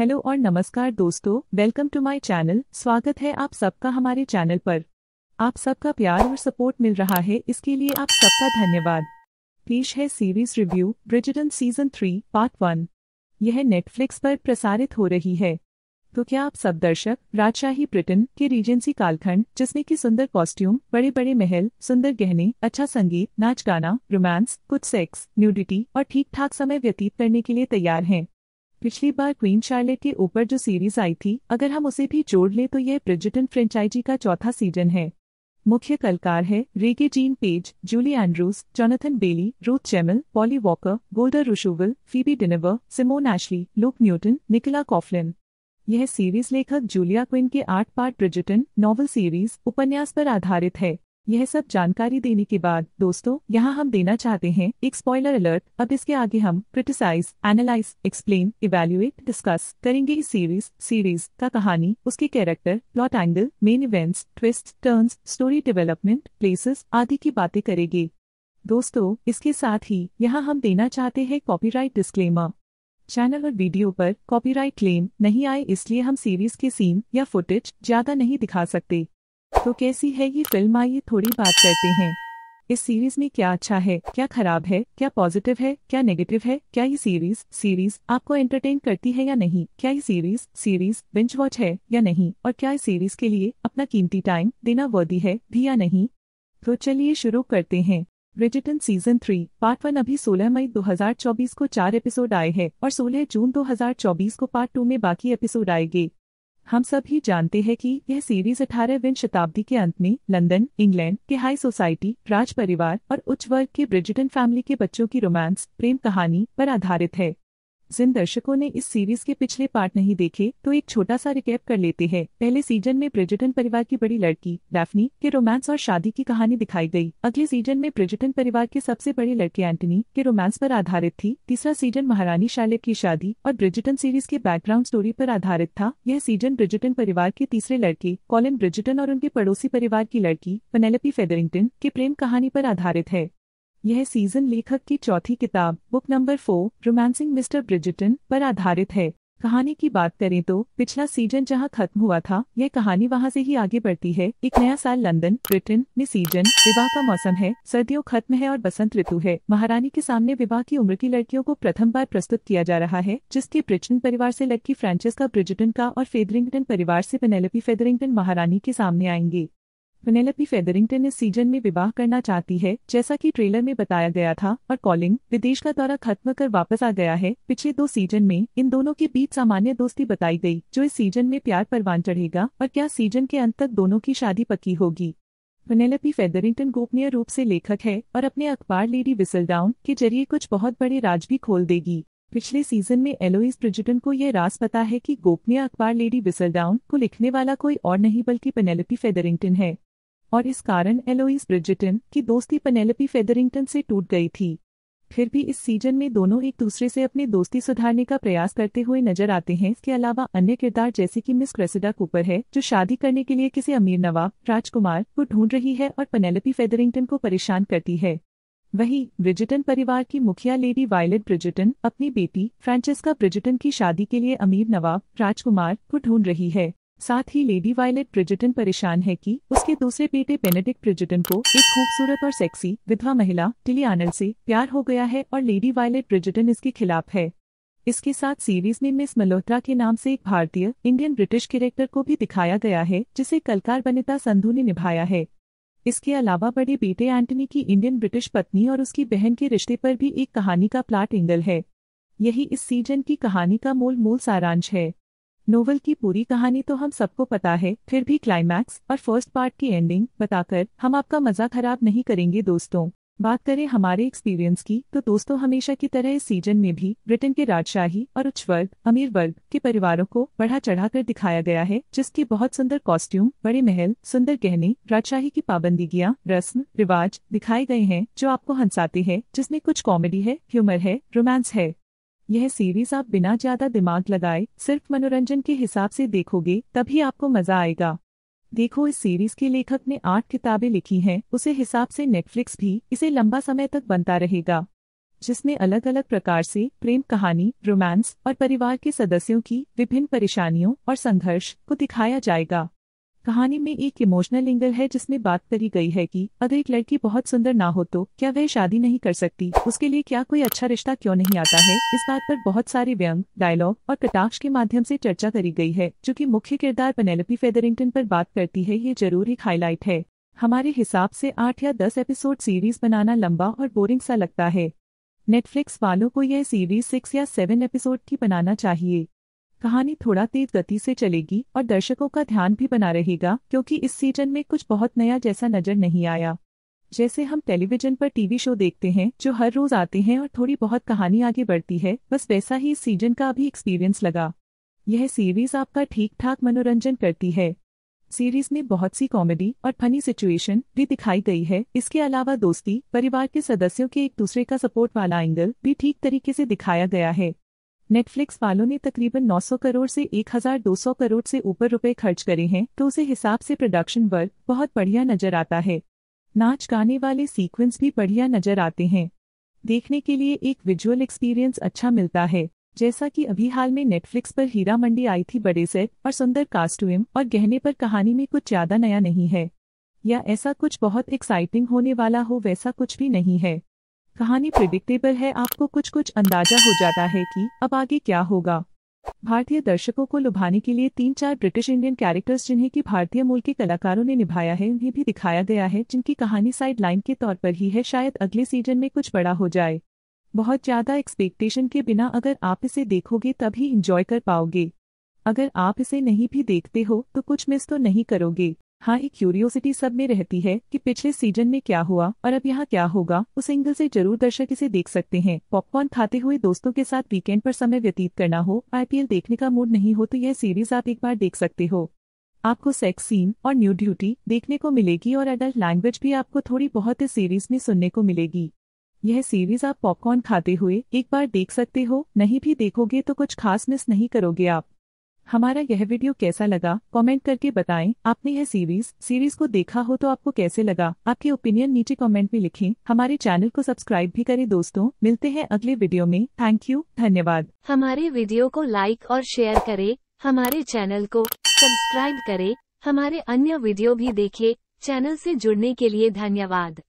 hello और नमस्कार दोस्तों वेलकम टू माय चैनल स्वागत है आप सबका हमारे चैनल पर आप सबका प्यार और सपोर्ट मिल रहा है इसके लिए आप सबका धन्यवाद पेश है series review Bridgerton season three part one यह नेटफ्लिक्स पर प्रसारित हो रही है तो क्या आप सब दर्शक राजशाही ब्रिटेन के रीजेंसी कालखंड जिसमें की सुंदर कॉस्ट्यूम बड़े बड़े महल सुंदर गहने अच्छा संगीत नाच गाना रोमांस कुछ सेक्स न्यूडिटी और ठीक ठाक समय व्यतीत करने के लिए तैयार हैं पिछली बार क्वीन शार्लेट के ऊपर जो सीरीज आई थी अगर हम उसे भी जोड़ लें तो यह ब्रिजिटन फ्रेंचाइजी का चौथा सीजन है मुख्य कलकार है Rege Jean Page Julie Andrews Jonathan Bailey Ruth Gemmell Polly Walker Golda Rosheuvel Phoebe Dynevor Simone Ashley Luke Newton Nicola Coughlan यह सीरीज लेखक जूलिया क्विन के आठ पार्ट ब्रिजिटन नॉवल सीरीज उपन्यास पर आधारित है यह सब जानकारी देने के बाद दोस्तों यहाँ हम देना चाहते हैं एक स्पॉइलर अलर्ट अब इसके आगे हम criticise analyse explain evaluate discuss करेंगे इस सीरीज सीरीज का कहानी उसके character plot angle main events twist turns story development places आदि की बातें करेंगे दोस्तों इसके साथ ही यहाँ हम देना चाहते हैं कॉपीराइट डिस्क्लेमर चैनल और वीडियो पर कॉपीराइट क्लेम नहीं आए इसलिए हम सीरीज के सीन या फुटेज ज्यादा नहीं दिखा सकते तो कैसी है ये फिल्म आइए थोड़ी बात करते हैं इस सीरीज में क्या अच्छा है क्या खराब है क्या पॉजिटिव है क्या नेगेटिव है क्या ये सीरीज सीरीज आपको एंटरटेन करती है या नहीं क्या ये सीरीज सीरीज बिंच वॉच है या नहीं और क्या इस सीरीज के लिए अपना कीमती टाइम देना वर्दी है भी या नहीं तो चलिए शुरू करते हैं Bridgerton season three part one अभी 16 मई 2024 को चार एपिसोड आए हैं और 16 जून 2024 को पार्ट टू में बाकी एपिसोड आएंगे हम सभी जानते हैं कि यह सीरीज अठारहवीं शताब्दी के अंत में लंदन इंग्लैंड के हाई सोसाइटी राज परिवार और उच्च वर्ग के ब्रिजिटन फैमिली के बच्चों की रोमांस प्रेम कहानी पर आधारित है जिन दर्शकों ने इस सीरीज के पिछले पार्ट नहीं देखे तो एक छोटा सा रिकैप कर लेते हैं पहले सीजन में ब्रिजटन परिवार की बड़ी लड़की डैफनी के रोमांस और शादी की कहानी दिखाई गई अगले सीजन में ब्रिजटन परिवार के सबसे बड़े लड़के एंटनी के रोमांस पर आधारित थी तीसरा सीजन महारानी शालेप की शादी और ब्रिजटन सीरीज के बैकग्राउंड स्टोरी आरोप आधारित था यह सीजन ब्रिजटन परिवार के तीसरे लड़के कॉलिन ब्रिजटन और उनके पड़ोसी परिवार की लड़की पनेलपी फेदरिंगटन के प्रेम कहानी आरोप आधारित है यह सीजन लेखक की चौथी किताब book number four romancing mister Bridgerton पर आधारित है कहानी की बात करें तो पिछला सीजन जहां खत्म हुआ था यह कहानी वहां से ही आगे बढ़ती है एक नया साल लंदन ब्रिटेन में सीजन विवाह का मौसम है सर्दियों खत्म है और बसंत ऋतु है महारानी के सामने विवाह की उम्र की लड़कियों को प्रथम बार प्रस्तुत किया जा रहा है जिसके ब्रिटेन परिवार से लड़की फ्रांचेस्का ब्रिजिटन का और फेदरिंगटन परिवार से पेनेलोपी फेदरिंगटन महारानी के सामने आएंगे पेनेलोपी फेदरिंगटन इस सीजन में विवाह करना चाहती है जैसा कि ट्रेलर में बताया गया था और कॉलिंग विदेश का दौरा खत्म कर वापस आ गया है पिछले दो सीजन में इन दोनों के बीच सामान्य दोस्ती बताई गई जो इस सीजन में प्यार परवान चढ़ेगा और क्या सीजन के अंत तक दोनों की शादी पक्की होगी पेनेलोपी फेदरिंगटन गोपनीय रूप से लेखक है और अपने अखबार लेडी विसल डाउन के जरिए कुछ बहुत बड़े राज भी खोल देगी पिछले सीजन में एलोइस प्रिजिटन को यह रास पता है कि गोपनीय अखबार लेडी विसलडाउन को लिखने वाला कोई और नहीं बल्कि पेनेलपी फेदरिंगटन है और इस कारण एलोइस ब्रिजिटन की दोस्ती पेनेलपी फेदरिंगटन से टूट गई थी फिर भी इस सीजन में दोनों एक दूसरे से अपनी दोस्ती सुधारने का प्रयास करते हुए नजर आते हैं इसके अलावा अन्य किरदार जैसे कि मिस क्रेसिडा कूपर है जो शादी करने के लिए किसी अमीर नवाब राजकुमार को ढूंढ रही है और पेनेलपी फेदरिंगटन को परेशान करती है वहीं ब्रिजिटन परिवार की मुखिया लेडी वायलेट ब्रिजिटन अपनी बेटी फ्रांचेस्का ब्रिजिटन की शादी के लिए अमीर नवाब राजकुमार को ढूंढ रही है साथ ही लेडी वायलेट प्रिजिटन परेशान है कि उसके दूसरे बेटे बेनेडिक प्रिजिटन को एक खूबसूरत और सेक्सी विधवा महिला टिली आनल से प्यार हो गया है और लेडी वायलेट प्रिजिटन इसके खिलाफ है इसके साथ सीरीज में मिस मल्होत्रा के नाम से एक भारतीय इंडियन ब्रिटिश कैरेक्टर को भी दिखाया गया है जिसे कलकार बनिता संधू ने निभाया है इसके अलावा बड़े बेटे एंटनी की इंडियन ब्रिटिश पत्नी और उसकी बहन के रिश्ते पर भी एक कहानी का प्लाट एंगल है यही इस सीजन की कहानी का मूल मूल सारांश है नोवल की पूरी कहानी तो हम सबको पता है फिर भी क्लाइमैक्स और फर्स्ट पार्ट की एंडिंग बताकर हम आपका मजा खराब नहीं करेंगे दोस्तों बात करें हमारे एक्सपीरियंस की तो दोस्तों हमेशा की तरह इस सीजन में भी ब्रिटेन के राजशाही और उच्च वर्ग अमीर वर्ग के परिवारों को बढ़ा चढ़ाकर दिखाया गया है जिसके बहुत सुंदर कॉस्ट्यूम बड़े महल सुंदर गहने राजशाही की पाबंदीगियां रस्म रिवाज दिखाए गए हैं जो आपको हंसाते हैं जिसमें कुछ कॉमेडी है ह्यूमर है रोमांस है यह सीरीज आप बिना ज्यादा दिमाग लगाए सिर्फ मनोरंजन के हिसाब से देखोगे तभी आपको मजा आएगा देखो इस सीरीज के लेखक ने आठ किताबें लिखी हैं उसे हिसाब से नेटफ्लिक्स भी इसे लंबा समय तक बनता रहेगा जिसमें अलग अलग प्रकार से प्रेम कहानी रोमांस और परिवार के सदस्यों की विभिन्न परेशानियों और संघर्ष को दिखाया जाएगा कहानी में एक इमोशनल एंगल है जिसमें बात करी गई है कि अगर एक लड़की बहुत सुंदर ना हो तो क्या वह शादी नहीं कर सकती उसके लिए क्या कोई अच्छा रिश्ता क्यों नहीं आता है इस बात पर बहुत सारे व्यंग डायलॉग और कटाक्ष के माध्यम से चर्चा करी गई है जो कि मुख्य किरदार पेनेलोपी फेदरिंगटन पर बात करती है ये जरूर एक हाईलाइट है हमारे हिसाब से आठ या दस एपिसोड सीरीज बनाना लंबा और बोरिंग सा लगता है नेटफ्लिक्स वालों को यह सीरीज सिक्स या सेवन एपिसोड की बनाना चाहिए कहानी थोड़ा तेज गति से चलेगी और दर्शकों का ध्यान भी बना रहेगा क्योंकि इस सीजन में कुछ बहुत नया जैसा नजर नहीं आया जैसे हम टेलीविजन पर टीवी शो देखते हैं जो हर रोज आते हैं और थोड़ी बहुत कहानी आगे बढ़ती है बस वैसा ही इस सीजन का भी एक्सपीरियंस लगा यह सीरीज आपका ठीक ठाक मनोरंजन करती है सीरीज में बहुत सी कॉमेडी और फनी सिचुएशन भी दिखाई गई है इसके अलावा दोस्ती परिवार के सदस्यों के एक दूसरे का सपोर्ट वाला एंगल भी ठीक तरीके से दिखाया गया है नेटफ्लिक्स वालों ने तकरीबन 900 करोड़ से 1200 करोड़ से ऊपर रुपए खर्च करे हैं तो उसे हिसाब से प्रोडक्शन वर्क बहुत बढ़िया नजर आता है नाच गाने वाले सीक्वेंस भी बढ़िया नजर आते हैं देखने के लिए एक विजुअल एक्सपीरियंस अच्छा मिलता है जैसा कि अभी हाल में नेटफ्लिक्स पर हीरा मंडी आई थी बड़े सेट और सुंदर कास्टूम और गहने पर कहानी में कुछ ज्यादा नया नहीं है या ऐसा कुछ बहुत एक्साइटिंग होने वाला हो वैसा कुछ भी नहीं है कहानी प्रिडिक्टेबल है आपको कुछ कुछ अंदाजा हो जाता है कि अब आगे क्या होगा भारतीय दर्शकों को लुभाने के लिए तीन चार ब्रिटिश इंडियन कैरेक्टर्स जिन्हें की भारतीय मूल के कलाकारों ने निभाया है उन्हें भी दिखाया गया है जिनकी कहानी साइड लाइन के तौर पर ही है शायद अगले सीजन में कुछ बड़ा हो जाए बहुत ज़्यादा एक्सपेक्टेशन के बिना अगर आप इसे देखोगे तभी इंजॉय कर पाओगे अगर आप इसे नहीं भी देखते हो तो कुछ मिस तो नहीं करोगे हाँ एक क्यूरियोसिटी सब में रहती है कि पिछले सीजन में क्या हुआ और अब यहाँ क्या होगा उस एंगल से जरूर दर्शक इसे देख सकते हैं पॉपकॉर्न खाते हुए दोस्तों के साथ वीकेंड पर समय व्यतीत करना हो आईपीएल देखने का मूड नहीं हो तो यह सीरीज आप एक बार देख सकते हो आपको सेक्स सीन और न्यू ड्यूटी देखने को मिलेगी और अडल्ट लैंग्वेज भी आपको थोड़ी बहुत इस सीरीज में सुनने को मिलेगी यह सीरीज आप पॉपकॉर्न खाते हुए एक बार देख सकते हो नहीं भी देखोगे तो कुछ खास मिस नहीं करोगे आप हमारा यह वीडियो कैसा लगा कमेंट करके बताएं आपने यह सीरीज सीरीज को देखा हो तो आपको कैसे लगा आपके ओपिनियन नीचे कमेंट में लिखें हमारे चैनल को सब्सक्राइब भी करें दोस्तों मिलते हैं अगले वीडियो में थैंक यू धन्यवाद हमारे वीडियो को लाइक और शेयर करे हमारे चैनल को सब्सक्राइब करे हमारे अन्य वीडियो भी देखे चैनल ऐसी जुड़ने के लिए धन्यवाद